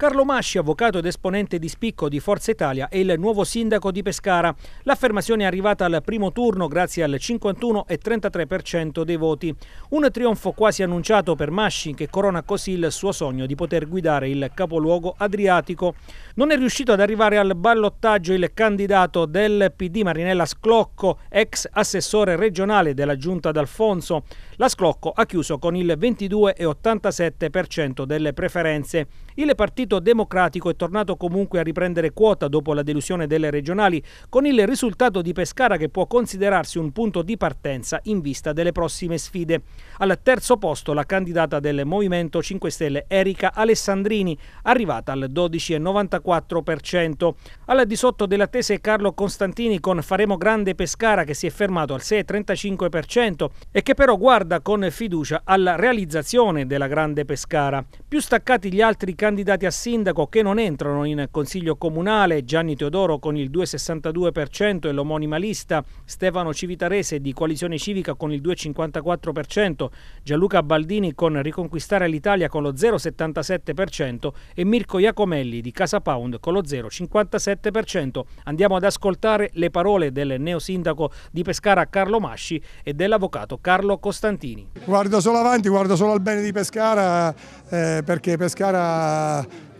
Carlo Masci, avvocato ed esponente di spicco di Forza Italia, è il nuovo sindaco di Pescara. L'affermazione è arrivata al primo turno grazie al 51,33% dei voti. Un trionfo quasi annunciato per Masci che corona così il suo sogno di poter guidare il capoluogo adriatico. Non è riuscito ad arrivare al ballottaggio il candidato del PD Marinella Sclocco, ex assessore regionale della giunta d'Alfonso. La Sclocco ha chiuso con il 22,87% delle preferenze. Il Partito Democratico è tornato comunque a riprendere quota dopo la delusione delle regionali, con il risultato di Pescara che può considerarsi un punto di partenza in vista delle prossime sfide. Al terzo posto la candidata del Movimento 5 Stelle Erika Alessandrini, arrivata al 12,94%. Al di sotto dell'attesa è Carlo Costantini con Faremo Grande Pescara che si è fermato al 6,35% e che però guarda con fiducia alla realizzazione della Grande Pescara. Più staccati gli altri candidati a sindaco che non entrano in consiglio comunale, Gianni Teodoro con il 2,62% e l'omonima lista, Stefano Civitarese di coalizione civica con il 2,54%, Gianluca Baldini con Riconquistare l'Italia con lo 0,77% e Mirko Iacomelli di Casa Pound con lo 0,57%. Andiamo ad ascoltare le parole del neosindaco di Pescara Carlo Masci e dell'avvocato Carlo Costantini. Guardo solo avanti, guardo solo al bene di Pescara eh, perché Pescara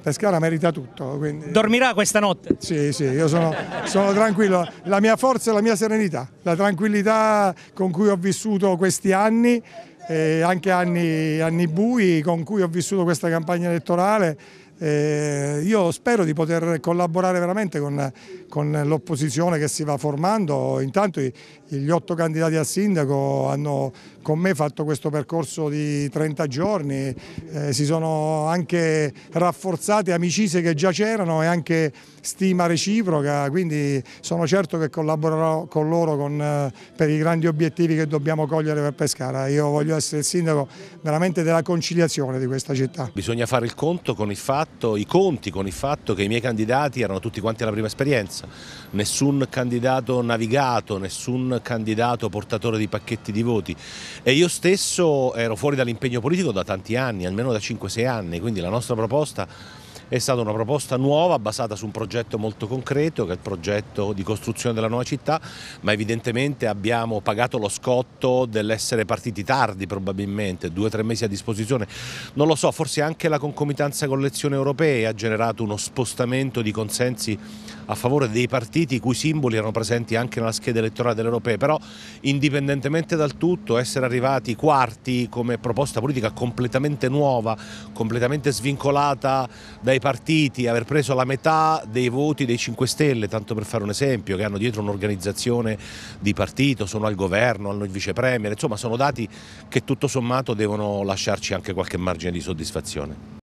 Pescara, merita tutto. Quindi... Dormirà questa notte? Sì, sì, io sono, sono tranquillo. La mia forza e la mia serenità, la tranquillità con cui ho vissuto questi anni, eh, anche anni, anni bui, con cui ho vissuto questa campagna elettorale, eh, io spero di poter collaborare veramente con, con l'opposizione che si va formando, intanto i, gli otto candidati a sindaco hanno con me fatto questo percorso di 30 giorni, eh, si sono anche rafforzate amicizie che già c'erano e anche stima reciproca, quindi sono certo che collaborerò con loro con, eh, per i grandi obiettivi che dobbiamo cogliere per Pescara, io voglio essere il sindaco veramente della conciliazione di questa città. Bisogna fare il conto con il fatto fatto i conti con il fatto che i miei candidati erano tutti quanti alla prima esperienza, nessun candidato navigato, nessun candidato portatore di pacchetti di voti e io stesso ero fuori dall'impegno politico da tanti anni, almeno da 5-6 anni, quindi la nostra proposta è stata una proposta nuova basata su un progetto molto concreto che è il progetto di costruzione della nuova città, ma evidentemente abbiamo pagato lo scotto dell'essere partiti tardi probabilmente, due o tre mesi a disposizione. Non lo so, forse anche la concomitanza con le elezioni europee ha generato uno spostamento di consensi a favore dei partiti i cui simboli erano presenti anche nella scheda elettorale delle europee, però indipendentemente dal tutto essere arrivati quarti come proposta politica completamente nuova, completamente svincolata dai partiti, aver preso la metà dei voti dei 5 Stelle, tanto per fare un esempio, che hanno dietro un'organizzazione di partito, sono al governo, hanno il vicepremier, insomma sono dati che tutto sommato devono lasciarci anche qualche margine di soddisfazione.